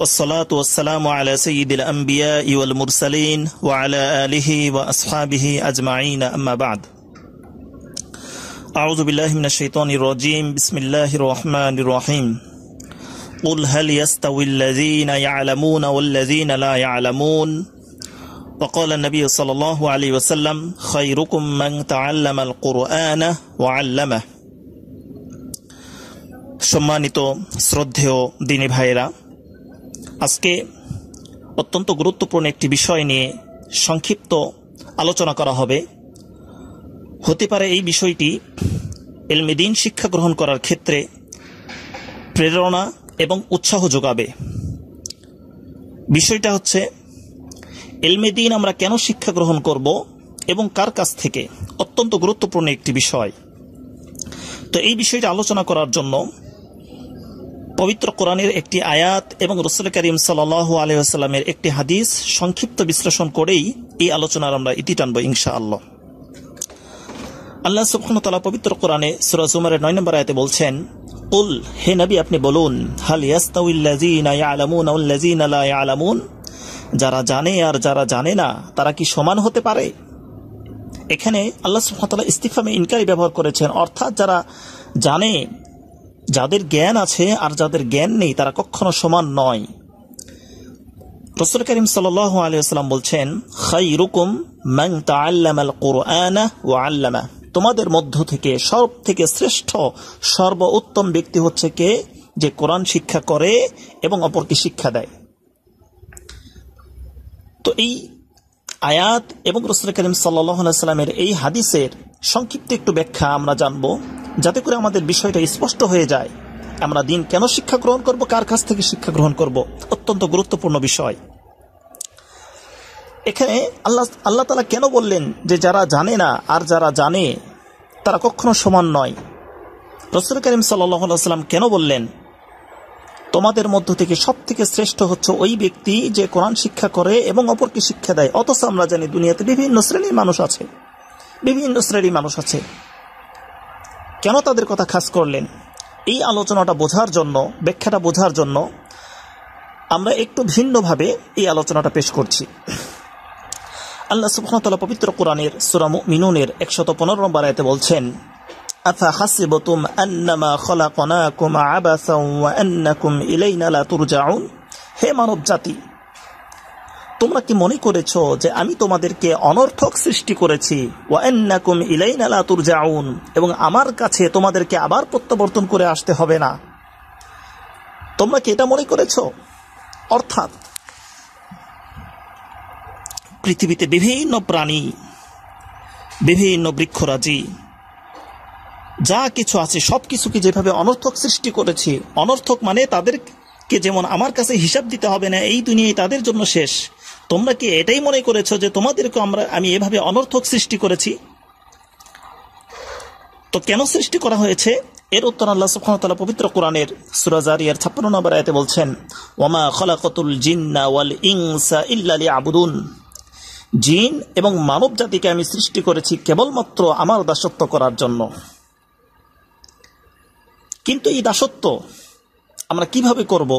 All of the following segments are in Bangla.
والصلاة والسلام على سيد الأنبياء والمرسلين وعلى آله وأصحابه أجمعين أما بعد أعوذ بالله من الشيطان الرجيم بسم الله الرحمن الرحيم قل هل يستوي الذين يعلمون والذين لا يعلمون وقال النبي صلى الله عليه وسلم خيركم من تعلم القرآن وعلمه সম্মানিত শ্রদ্ধেয় দিনী ভাইরা আজকে অত্যন্ত গুরুত্বপূর্ণ একটি বিষয় নিয়ে সংক্ষিপ্ত আলোচনা করা হবে হতে পারে এই বিষয়টি এলমেদিন শিক্ষা গ্রহণ করার ক্ষেত্রে প্রেরণা এবং উৎসাহ যোগাবে বিষয়টা হচ্ছে এলমেদিন আমরা কেন শিক্ষা গ্রহণ করব এবং কার কাছ থেকে অত্যন্ত গুরুত্বপূর্ণ একটি বিষয় তো এই বিষয়টা আলোচনা করার জন্য পবিত্র কোরআনের একটি আয়াত এবং রসুল করিম সাল্লাহ আলহামের একটি হাদিস সংক্ষিপ্ত বিশ্লেষণ করেই এই আলোচনার আমরা ইতি টানব ইনশা আল্লাহ আল্লাহ সুখনতলা পবিত্র কোরআনে উমারের নয় নম্বর আয়াতে বলছেন উল হে নবী আপনি বলুন হাল ইয়াস্তাউল্লাজিন যারা জানে আর যারা জানে না তারা কি সমান হতে পারে এখানে আল্লাহ সুবহানতালা ইস্তিফামে ইনকারি ব্যবহার করেছেন অর্থাৎ যারা জানে যাদের জ্ঞান আছে আর যাদের জ্ঞান নেই তারা কখনো সমান নয় রসুল করিম সাল আলিয়াল্লাম বলছেন খাই রুকুম মাং তা ও আল্লামা তোমাদের মধ্য থেকে সব থেকে শ্রেষ্ঠ সর্বোত্তম ব্যক্তি হচ্ছে কে যে কোরআন শিক্ষা করে এবং অপরকে শিক্ষা দেয় তো এই আয়াত এবং রসুল করিম সাল্লাহ সাল্লামের এই হাদিসের সংক্ষিপ্ত একটু ব্যাখ্যা আমরা জানবো যাতে করে আমাদের বিষয়টা স্পষ্ট হয়ে যায় আমরা দিন কেন শিক্ষা গ্রহণ করব কার কাছ থেকে শিক্ষা গ্রহণ করব অত্যন্ত গুরুত্বপূর্ণ বিষয় এখানে আল্লাহ আল্লাহ তালা কেন বললেন যে যারা জানে না আর যারা জানে তারা কখনো সমান নয় রসুল করিম সাল্লাম কেন বললেন তোমাদের মধ্য থেকে সব থেকে শ্রেষ্ঠ হচ্ছে ওই ব্যক্তি যে কোরআন শিক্ষা করে এবং অপরকে শিক্ষা দেয় অথচ আমরা জানি দুনিয়াতে বিভিন্ন শ্রেণীর মানুষ আছে বিভিন্ন শ্রেণীর মানুষ আছে কেন তাদের কথা খাস করলেন এই আলোচনাটা বোঝার জন্য ব্যাখ্যাটা বোঝার জন্য আমরা একটু ভিন্নভাবে এই আলোচনাটা পেশ করছি আল্লাহ সুফনতলা পবিত্র কোরআনের সুরাম মিনুনের একশত পনেরো নম্বর আয়তে বলছেন আফা হাসিবতুম আন্নামা খলাকনাকুম আবাসা ওয়া আন্নাকুম ইলাইনা তুরজাউন হে মানব জাতি তোমরা কি মনে করেছ যে আমি তোমাদেরকে অনর্থক সৃষ্টি করেছি এবং আমার কাছে তোমাদেরকে আবার প্রত্যাবর্তন করে আসতে হবে না তোমরা কি এটা মনে করেছ অর্থাৎ পৃথিবীতে বিভিন্ন প্রাণী বিভিন্ন বৃক্ষরাজি যা কিছু আছে সব কিছুকে যেভাবে অনর্থক সৃষ্টি করেছি অনর্থক মানে তাদেরকে যেমন আমার কাছে হিসাব দিতে হবে না এই দুনিয়ায় তাদের জন্য শেষ তোমরা কি এটাই মনে করেছো যে তোমাদেরকে আমরা আমি এভাবে অনর্থক সৃষ্টি করেছি তো কেন সৃষ্টি করা হয়েছে এর উত্তর আল্লাহ তালা পবিত্র কোরআনের সূরা ইয়ার 56 নম্বর আয়তে বলছেন ওয়ামা খলাকতুল জিন্না ওয়াল ইংসা ইল্লা আবুদুন জিন এবং মানব জাতিকে আমি সৃষ্টি করেছি কেবলমাত্র আমার দাসত্ব করার জন্য কিন্তু এই দাসত্ব আমরা কিভাবে করব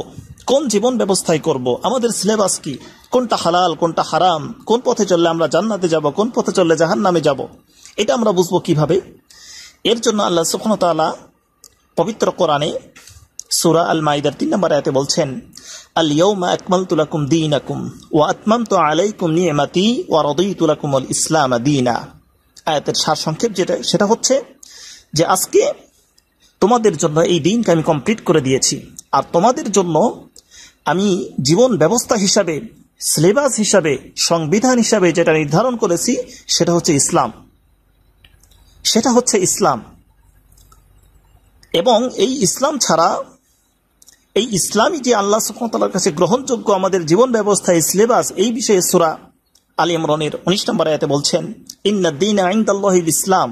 কোন জীবন ব্যবস্থায় করব আমাদের সিলেবাস কি কোনটা হালাল কোনটা হারাম কোন পথে চললে আমরা জান্নাতে যাব কোন পথে চললে জাহান নামে যাব এটা আমরা বুঝবো কিভাবে এর জন্য আল্লাহ সুফনতালা পবিত্র কোরআনে সুরা আল মাইদার তিন নম্বর আয়াতে বলছেন আল ইয়ৌমা আকমাল তুলাকুম দিন আকুম ও আতমাম তো আলাইকুম নিয়মাতি ও রদই তুলাকুম আল ইসলাম দিনা আয়াতের সার সংক্ষেপ যেটা সেটা হচ্ছে যে আজকে তোমাদের জন্য এই দিনকে আমি কমপ্লিট করে দিয়েছি আর তোমাদের জন্য আমি জীবন ব্যবস্থা হিসাবে সিলেবাস হিসাবে সংবিধান হিসাবে যেটা নির্ধারণ করেছি সেটা হচ্ছে ইসলাম সেটা হচ্ছে ইসলাম এবং এই ইসলাম ছাড়া এই ইসলামই যে আল্লাহ সুকমতালার কাছে গ্রহণযোগ্য আমাদের জীবন ব্যবস্থায় সিলেবাস এই বিষয়ে সুরা আলী ইমরনের উনিশ নম্বর আয়াতে বলছেন আইন আইন্দাল্লাহ ইসলাম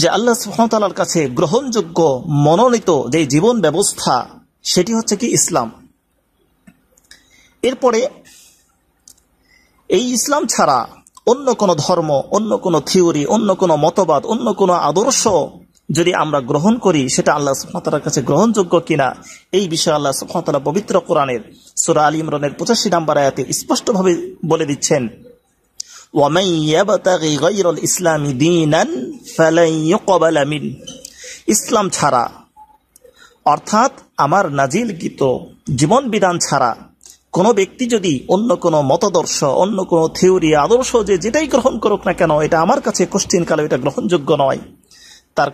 যে আল্লাহ সুহামতালার কাছে গ্রহণযোগ্য মনোনীত যে জীবন ব্যবস্থা সেটি হচ্ছে কি ইসলাম এরপরে এই ইসলাম ছাড়া অন্য কোনো ধর্ম অন্য কোনো থিওরি অন্য কোনো মতবাদ অন্য কোনো আদর্শ যদি আমরা গ্রহণ করি সেটা আল্লাহ সুফতার কাছে গ্রহণযোগ্য কিনা এই বিষয়ে আল্লাহ সুফতালা পবিত্র কোরআনের সুরা আলী ইমরনের পঁচাশি নাম্বার আয়াতে স্পষ্টভাবে বলে দিচ্ছেন ইসলামী ইসলাম ছাড়া অর্থাৎ আমার নাজিল গীত জীবন বিধান ছাড়া কোনো ব্যক্তি যদি অন্য কোনো মতাদর্শ অন্য কোনো থিওরি আদর্শ যে যেটাই গ্রহণ করুক না কেন এটা আমার কাছে কালে এটা গ্রহণযোগ্য নয় তার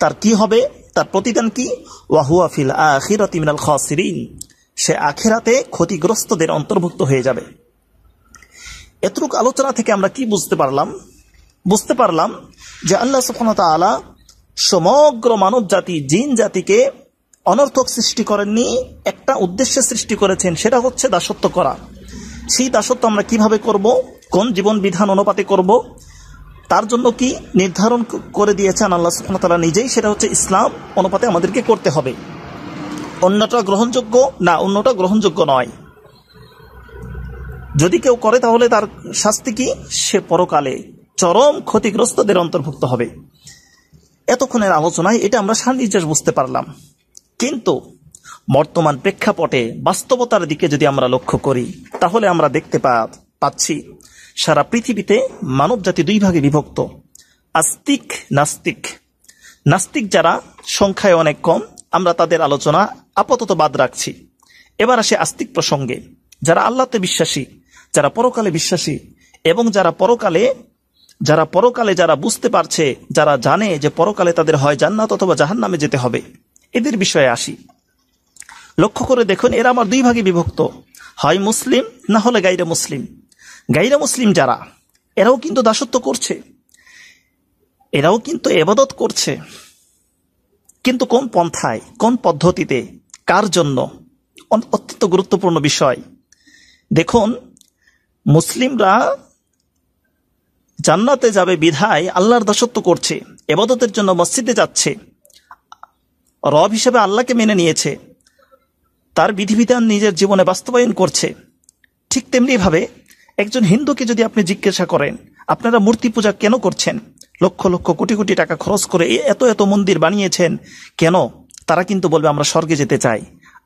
তার কি হবে তার প্রতিদান কি ওয়াহুয়াফিল ফিল আখিরাত মিনাল খাসিরিন সে আখেরাতে ক্ষতিগ্রস্তদের অন্তর্ভুক্ত হয়ে যাবে এতটুক আলোচনা থেকে আমরা কি বুঝতে পারলাম বুঝতে পারলাম যে আল্লাহ সফনতা আলা সমগ্র মানব জাতি জিন জাতিকে অনর্থক সৃষ্টি করেননি একটা উদ্দেশ্যে সৃষ্টি করেছেন সেটা হচ্ছে দাসত্ব করা সেই দাসত্ব আমরা কিভাবে করব কোন জীবন বিধান অনুপাতে করব তার জন্য কি নির্ধারণ করে দিয়েছেন আল্লাহ সুখানতালা নিজেই সেটা হচ্ছে ইসলাম অনুপাতে আমাদেরকে করতে হবে অন্যটা গ্রহণযোগ্য না অন্যটা গ্রহণযোগ্য নয় যদি কেউ করে তাহলে তার শাস্তি কি সে পরকালে চরম ক্ষতিগ্রস্তদের অন্তর্ভুক্ত হবে এতক্ষণের আলোচনায় এটা আমরা সান্নির্যাস বুঝতে পারলাম কিন্তু বর্তমান প্রেক্ষাপটে বাস্তবতার দিকে যদি আমরা লক্ষ্য করি তাহলে আমরা দেখতে পাচ্ছি সারা পৃথিবীতে মানব জাতি দুই ভাগে বিভক্ত আস্তিক নাস্তিক নাস্তিক যারা সংখ্যায় অনেক কম আমরা তাদের আলোচনা আপাতত বাদ রাখছি এবার আসে আস্তিক প্রসঙ্গে যারা আল্লাহতে বিশ্বাসী যারা পরকালে বিশ্বাসী এবং যারা পরকালে যারা পরকালে যারা বুঝতে পারছে যারা জানে যে পরকালে তাদের হয় জান্নাত অথবা জাহান নামে যেতে হবে এদের বিষয়ে আসি লক্ষ্য করে দেখুন এরা আমার দুই ভাগে বিভক্ত হয় মুসলিম না হলে গাইরা মুসলিম গাইরা মুসলিম যারা এরাও কিন্তু দাসত্ব করছে এরাও কিন্তু এবাদত করছে কিন্তু কোন পন্থায় কোন পদ্ধতিতে কার জন্য অত্যন্ত গুরুত্বপূর্ণ বিষয় দেখুন মুসলিমরা জান্নাতে যাবে বিধায় আল্লাহর দাসত্ব করছে এবাদতের জন্য মসজিদে যাচ্ছে রব হিসেবে আল্লাহকে মেনে নিয়েছে তার বিধিবিধান নিজের জীবনে বাস্তবায়ন করছে ঠিক তেমনিভাবে একজন হিন্দুকে যদি আপনি জিজ্ঞাসা করেন আপনারা মূর্তি পূজা কেন করছেন লক্ষ লক্ষ কোটি কোটি টাকা খরচ করে এত এত মন্দির বানিয়েছেন কেন তারা কিন্তু বলবে আমরা স্বর্গে যেতে চাই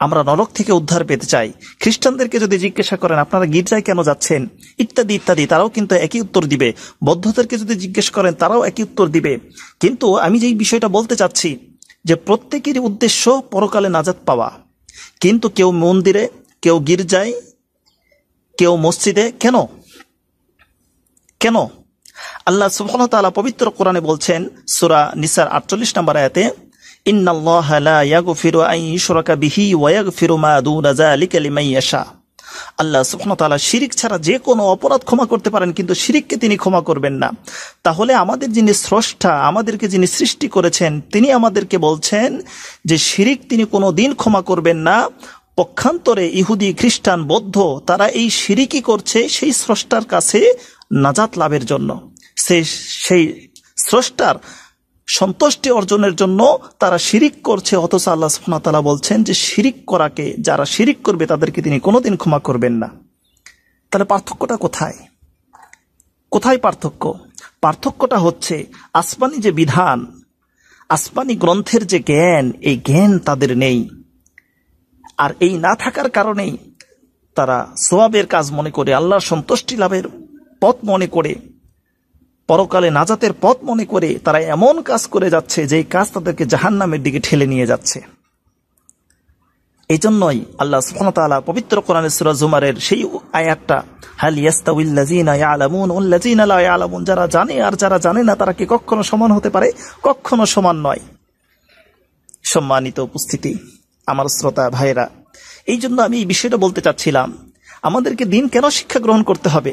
আমরা নরক থেকে উদ্ধার পেতে চাই খ্রিস্টানদেরকে যদি জিজ্ঞাসা করেন আপনারা গির্জায় কেন যাচ্ছেন ইত্যাদি ইত্যাদি তারাও কিন্তু একই উত্তর দিবে বৌদ্ধদেরকে যদি জিজ্ঞেস করেন তারাও একই উত্তর দিবে কিন্তু আমি যেই বিষয়টা বলতে চাচ্ছি যে প্রত্যেকেরই উদ্দেশ্য পরকালে নাজাত পাওয়া কিন্তু কেউ মন্দিরে কেউ গির্জায় কেউ মসজিদে কেন কেন আল্লাহ সুবহানাহু তাআলা পবিত্র কোরআনে বলছেন সুরা নিসার আটচল্লিশ নম্বর আয়াতে ইন্নাল্লাহ লা ইয়াগফিরু আন ইউশরাকা বিহি ওয়া ইয়াগফিরু মা দুনা যালিকা লিমান ইয়াশা আল্লাহ সুখনতালা শিরিক ছাড়া যে কোনো অপরাধ ক্ষমা করতে পারেন কিন্তু শিরিককে তিনি ক্ষমা করবেন না তাহলে আমাদের যিনি স্রষ্টা আমাদেরকে যিনি সৃষ্টি করেছেন তিনি আমাদেরকে বলছেন যে শিরিক তিনি কোনো দিন ক্ষমা করবেন না পক্ষান্তরে ইহুদি খ্রিস্টান বৌদ্ধ তারা এই শিরিকই করছে সেই স্রষ্টার কাছে নাজাত লাভের জন্য সেই সেই স্রষ্টার সন্তুষ্টি অর্জনের জন্য তারা শিরিক করছে অথচ আল্লাহ সুফনাতালা বলছেন যে শিরিক করাকে যারা শিরিক করবে তাদেরকে তিনি কোনোদিন ক্ষমা করবেন না তাহলে পার্থক্যটা কোথায় কোথায় পার্থক্য পার্থক্যটা হচ্ছে আসমানি যে বিধান আসমানি গ্রন্থের যে জ্ঞান এই জ্ঞান তাদের নেই আর এই না থাকার কারণেই তারা সোয়াবের কাজ মনে করে আল্লাহর সন্তুষ্টি লাভের পথ মনে করে পরকালে নাজাতের পথ মনে করে তারা এমন কাজ করে যাচ্ছে যে কাজ তাদেরকে জাহান্নামের দিকে ঠেলে নিয়ে যাচ্ছে এই জন্যই আল্লাহ সুফনতালা পবিত্র কোরআন সুরাজুমারের সেই আয়াতটা হাল ইয়াস্তাউল্লাজিনামুন যারা জানে আর যারা জানে না তারা কি কখনো সমান হতে পারে কখনো সমান নয় সম্মানিত উপস্থিতি আমার শ্রোতা ভাইরা এই জন্য আমি এই বিষয়টা বলতে চাচ্ছিলাম আমাদেরকে দিন কেন শিক্ষা গ্রহণ করতে হবে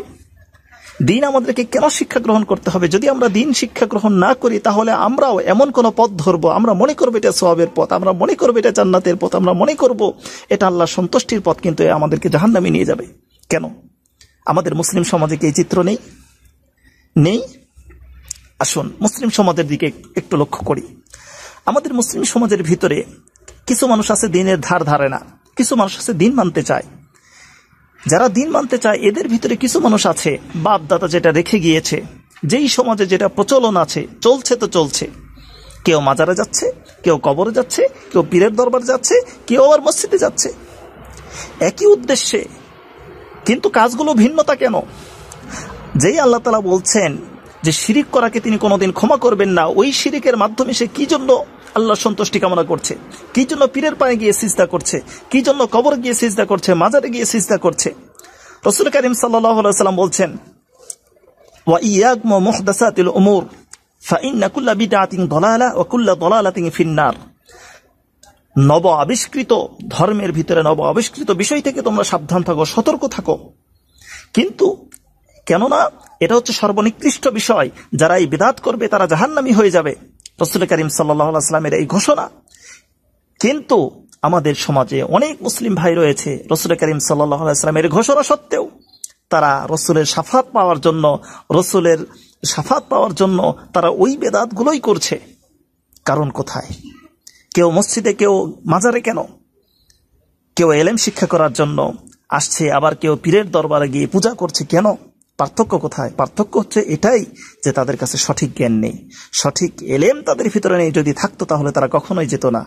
দিন আমাদেরকে কেন শিক্ষা গ্রহণ করতে হবে যদি আমরা দিন শিক্ষা গ্রহণ না করি তাহলে আমরাও এমন কোনো পথ ধরবো আমরা মনে করবো এটা সবের পথ আমরা মনে করবো এটা জান্নাতের পথ আমরা মনে করব এটা আল্লাহ সন্তুষ্টির পথ কিন্তু আমাদেরকে জাহান্নামি নিয়ে যাবে কেন আমাদের মুসলিম সমাজে কি এই চিত্র নেই নেই আসুন মুসলিম সমাজের দিকে একটু লক্ষ্য করি আমাদের মুসলিম সমাজের ভিতরে কিছু মানুষ আছে দিনের ধার ধারে না কিছু মানুষ আছে দিন মানতে চায় যারা দিন মানতে চায় এদের ভিতরে কিছু মানুষ আছে বাপ দাদা যেটা রেখে গিয়েছে যেই সমাজে যেটা প্রচলন আছে চলছে তো চলছে কেউ মাজারে যাচ্ছে কেউ কবরে যাচ্ছে কেউ পীরের দরবার যাচ্ছে কেউ আবার মসজিদে যাচ্ছে একই উদ্দেশ্যে কিন্তু কাজগুলো ভিন্নতা কেন যেই আল্লাহ তালা বলছেন যে শিরিক করাকে তিনি কোনোদিন ক্ষমা করবেন না ওই শিরিকের মাধ্যমে সে কি জন্য আল্লাহ সন্তুষ্টি কামনা করছে কি জন্য পীরের পায়ে গিয়ে সিজদা করছে কি জন্য কবর গিয়ে সিজদা করছে মাজারে গিয়ে সিজদা করছে রসুল করিম সাল্লাম বলছেন নব আবিষ্কৃত ধর্মের ভিতরে নব আবিষ্কৃত বিষয় থেকে তোমরা সাবধান থাকো সতর্ক থাকো কিন্তু কেননা এটা হচ্ছে সর্বনিকৃষ্ট বিষয় যারা এই বিদাত করবে তারা জাহান্নামি হয়ে যাবে রসুল করিম সাল্লাহামের এই ঘোষণা কিন্তু আমাদের সমাজে অনেক মুসলিম ভাই রয়েছে রসুল করিম সাল্লাহামের ঘোষণা সত্ত্বেও তারা রসুলের সাফাত পাওয়ার জন্য রসুলের সাফাত পাওয়ার জন্য তারা ওই বেদাতগুলোই করছে কারণ কোথায় কেউ মসজিদে কেউ মাজারে কেন কেউ এলেম শিক্ষা করার জন্য আসছে আবার কেউ পীরের দরবারে গিয়ে পূজা করছে কেন পার্থক্য কোথায় পার্থক্য হচ্ছে এটাই যে তাদের কাছে সঠিক জ্ঞান নেই সঠিক এলেম তাদের ভিতরে নেই যদি থাকতো তাহলে তারা কখনোই যেত না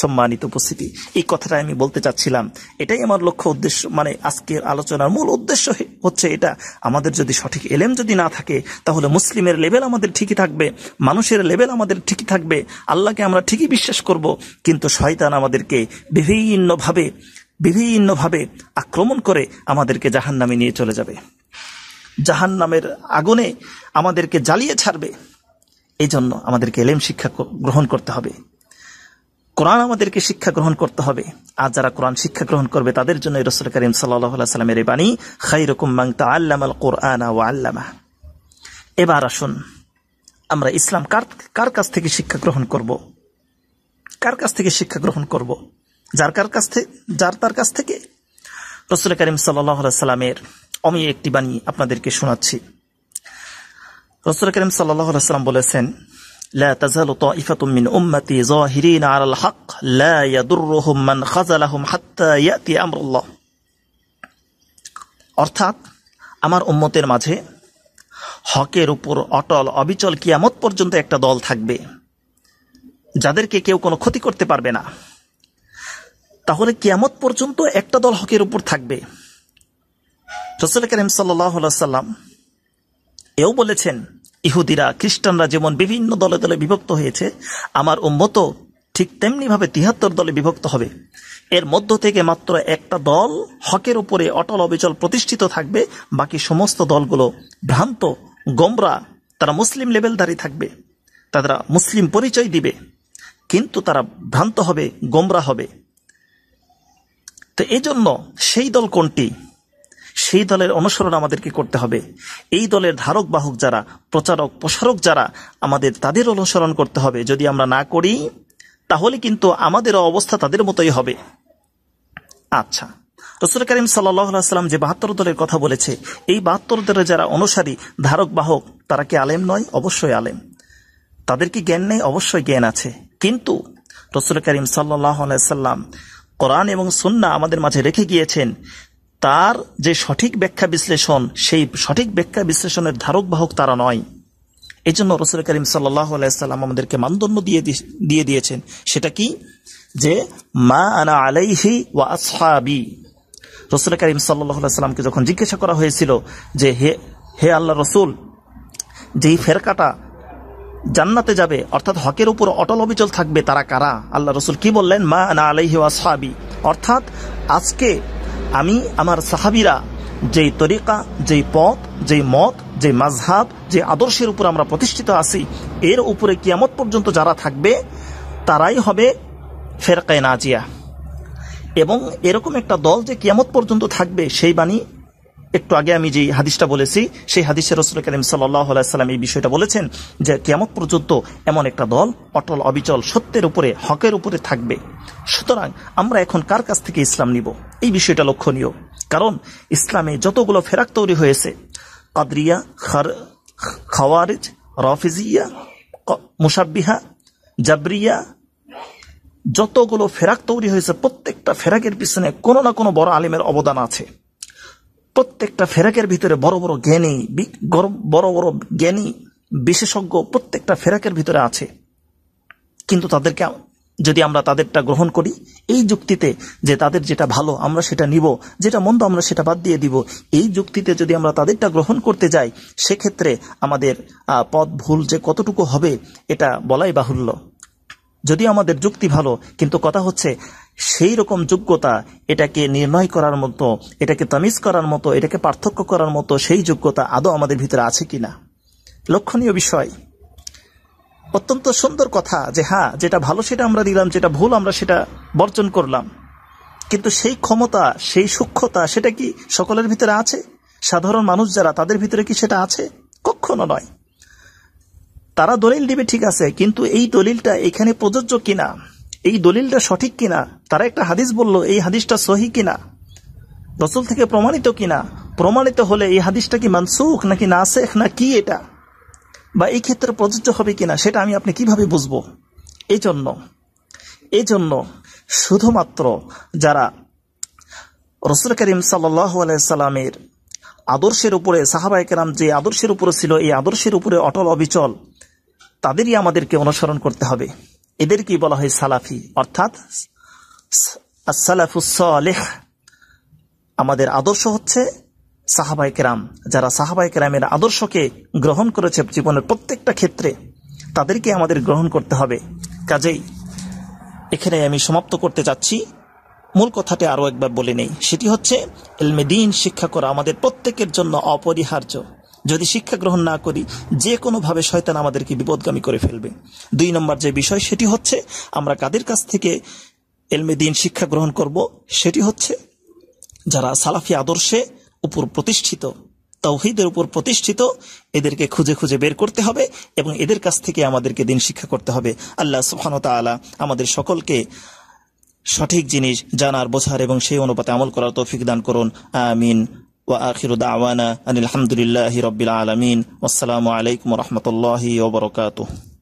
সম্মানিত উপস্থিতি এই কথাটা আমি বলতে চাচ্ছিলাম এটাই আমার লক্ষ্য উদ্দেশ্য মানে আজকের আলোচনার মূল উদ্দেশ্য হচ্ছে এটা আমাদের যদি সঠিক এলেম যদি না থাকে তাহলে মুসলিমের লেভেল আমাদের ঠিকই থাকবে মানুষের লেভেল আমাদের ঠিকই থাকবে আল্লাহকে আমরা ঠিকই বিশ্বাস করব কিন্তু শয়তান আমাদেরকে বিভিন্নভাবে বিভিন্নভাবে আক্রমণ করে আমাদেরকে জাহান্নামে নিয়ে চলে যাবে জাহান নামের আগুনে আমাদেরকে জ্বালিয়ে ছাড়বে এই জন্য আমাদেরকে এলেম শিক্ষা গ্রহণ করতে হবে কোরআন আমাদেরকে শিক্ষা গ্রহণ করতে হবে আর যারা কোরআন শিক্ষা গ্রহণ করবে তাদের জন্য রসুল করিম সাল্লাহ সাল্লামের এই বাণী খাই রকম মাংতা আল্লাম আল কোরআন ও আল্লামা এবার আসুন আমরা ইসলাম কার কার কাছ থেকে শিক্ষা গ্রহণ করব। কার কাছ থেকে শিক্ষা গ্রহণ করব। যার কার কাছ থেকে যার তার কাছ থেকে রসুল করিম সাল্লাহ সাল্লামের আমি একটি বাণী আপনাদেরকে শোনাচ্ছি রসুল করিম সাল্লাহ সাল্লাম বলেছেন لا تزال طائفة من أمتي ظاهرين على الحق لا يضرهم من خذلهم حتى يأتي أمر الله অর্থাৎ আমার উম্মতের মাঝে হকের উপর অটল অবিচল কিয়ামত পর্যন্ত একটা দল থাকবে যাদেরকে কেউ কোনো ক্ষতি করতে পারবে না তাহলে কিয়ামত পর্যন্ত একটা দল হকের উপর থাকবে রসুল করিম সাল্লাম এও বলেছেন ইহুদিরা খ্রিস্টানরা যেমন বিভিন্ন দলে দলে বিভক্ত হয়েছে আমার উম্মত ঠিক তেমনিভাবে তিহাত্তর দলে বিভক্ত হবে এর মধ্য থেকে মাত্র একটা দল হকের উপরে অটল অবিচল প্রতিষ্ঠিত থাকবে বাকি সমস্ত দলগুলো ভ্রান্ত গমরা তারা মুসলিম লেভেলধারী থাকবে তারা মুসলিম পরিচয় দিবে কিন্তু তারা ভ্রান্ত হবে গোমরা হবে তো এজন্য সেই দল কোনটি সেই দলের অনুসরণ আমাদেরকে করতে হবে এই দলের ধারক বাহক যারা প্রচারক প্রসারক যারা আমাদের তাদের অনুসরণ করতে হবে যদি আমরা না করি তাহলে কিন্তু আমাদের অবস্থা তাদের মতোই হবে আচ্ছা রসুল করিম সাল্লাম যে বাহাত্তর দলের কথা বলেছে এই বাহাত্তর দলের যারা অনুসারী ধারক বাহক তারা কি আলেম নয় অবশ্যই আলেম তাদের কি জ্ঞান নেই অবশ্যই জ্ঞান আছে কিন্তু রসুল করিম সাল্লাহ সাল্লাম কোরআন এবং সুন্না আমাদের মাঝে রেখে গিয়েছেন তার যে সঠিক ব্যাখ্যা বিশ্লেষণ সেই সঠিক ব্যাখ্যা বিশ্লেষণের ধারক বাহক তারা নয় এই জন্য রসুল করিম সাল্লাহ আলাইসাল্লাম আমাদেরকে মানদণ্ড দিয়ে দিয়ে দিয়েছেন সেটা কি যে মা আনা আলাইহি ওয়া আসহাবি রসুল করিম সাল্লাহ সাল্লামকে যখন জিজ্ঞাসা করা হয়েছিল যে হে হে আল্লাহ রসুল যেই ফেরকাটা জান্নাতে যাবে অর্থাৎ হকের উপর অটল অবিচল থাকবে তারা কারা আল্লাহ রসুল কি বললেন মা আনা আলাইহি ওয়া আসহাবি অর্থাৎ আজকে আমি আমার সাহাবিরা যেই তরিকা যেই পথ যেই মত যে মাঝহাব যে আদর্শের উপর আমরা প্রতিষ্ঠিত আছি এর উপরে কিয়ামত পর্যন্ত যারা থাকবে তারাই হবে ফেরকায় নাজিয়া এবং এরকম একটা দল যে কিয়ামত পর্যন্ত থাকবে সেই বাণী একটু আগে আমি যেই হাদিসটা বলেছি সেই হাদিসে রসুল করিম সাল্লাহ সাল্লাম এই বিষয়টা বলেছেন যে কেমত পর্যন্ত এমন একটা দল অটল অবিচল সত্যের উপরে হকের উপরে থাকবে সুতরাং আমরা এখন কার কাছ থেকে ইসলাম নিব এই বিষয়টা লক্ষণীয় কারণ ইসলামে যতগুলো ফেরাক তৈরি হয়েছে কাদরিয়া খার খাওয়ারিজ রফিজিয়া মুসাব্বিহা জাবরিয়া যতগুলো ফেরাক তৈরি হয়েছে প্রত্যেকটা ফেরাকের পিছনে কোনো না কোনো বড় আলিমের অবদান আছে প্রত্যেকটা ফেরাকের ভিতরে বড় বড় জ্ঞানী বড় বড় জ্ঞানী বিশেষজ্ঞ প্রত্যেকটা ফেরাকের ভিতরে আছে কিন্তু তাদেরকে যদি আমরা তাদেরটা গ্রহণ করি এই যুক্তিতে যে তাদের যেটা ভালো আমরা সেটা নিব যেটা মন্দ আমরা সেটা বাদ দিয়ে দিব এই যুক্তিতে যদি আমরা তাদেরটা গ্রহণ করতে যাই সেক্ষেত্রে আমাদের পথ ভুল যে কতটুকু হবে এটা বলাই বাহুল্য যদি আমাদের যুক্তি ভালো কিন্তু কথা হচ্ছে সেই রকম যোগ্যতা এটাকে নির্ণয় করার মতো এটাকে তামিজ করার মতো এটাকে পার্থক্য করার মতো সেই যোগ্যতা আদৌ আমাদের ভিতরে আছে কি না লক্ষণীয় বিষয় অত্যন্ত সুন্দর কথা যে হ্যাঁ যেটা ভালো সেটা আমরা দিলাম যেটা ভুল আমরা সেটা বর্জন করলাম কিন্তু সেই ক্ষমতা সেই সূক্ষ্মতা সেটা কি সকলের ভিতরে আছে সাধারণ মানুষ যারা তাদের ভিতরে কি সেটা আছে কখনো নয় তারা দলিল দিবে ঠিক আছে কিন্তু এই দলিলটা এখানে প্রযোজ্য কিনা এই দলিলটা সঠিক কিনা তারা একটা হাদিস বলল এই হাদিসটা সহি কিনা রসুল থেকে প্রমাণিত কিনা প্রমাণিত হলে এই হাদিসটা কি মানসুখ নাকি নাসেখ না কি এটা বা এই ক্ষেত্রে প্রযোজ্য হবে কিনা সেটা আমি আপনি কিভাবে বুঝব এই জন্য এই জন্য শুধুমাত্র যারা রসুল করিম সাল্লামের আদর্শের উপরে সাহাবাইকেরাম যে আদর্শের উপরে ছিল এই আদর্শের উপরে অটল অবিচল তাদেরই আমাদেরকে অনুসরণ করতে হবে এদেরকেই বলা হয় সালাফি অর্থাৎ সালাফুসলেহ আমাদের আদর্শ হচ্ছে সাহাবাই কেরাম যারা সাহাবাই কেরামের আদর্শকে গ্রহণ করেছে জীবনের প্রত্যেকটা ক্ষেত্রে তাদেরকে আমাদের গ্রহণ করতে হবে কাজেই এখানে আমি সমাপ্ত করতে চাচ্ছি মূল কথাটি আরও একবার বলে নেই সেটি হচ্ছে এলমে দিন শিক্ষা করা আমাদের প্রত্যেকের জন্য অপরিহার্য যদি শিক্ষা গ্রহণ না করি যে কোনোভাবে শয়তান আমাদেরকে বিপদগামী করে ফেলবে দুই নম্বর যে বিষয় সেটি হচ্ছে আমরা কাদের কাছ থেকে এলমে দিন শিক্ষা গ্রহণ করব সেটি হচ্ছে যারা সালাফি আদর্শে উপর প্রতিষ্ঠিত তৌহিদের উপর প্রতিষ্ঠিত এদেরকে খুঁজে খুঁজে বের করতে হবে এবং এদের কাছ থেকে আমাদেরকে দিন শিক্ষা করতে হবে আল্লাহ আলা আমাদের সকলকে সঠিক জিনিস জানার বোঝার এবং সেই অনুপাতে আমল করার তৌফিক দান করুন আমিন وآخر دعوانا أن الحمد لله رب العالمين والسلام عليكم ورحمة الله وبركاته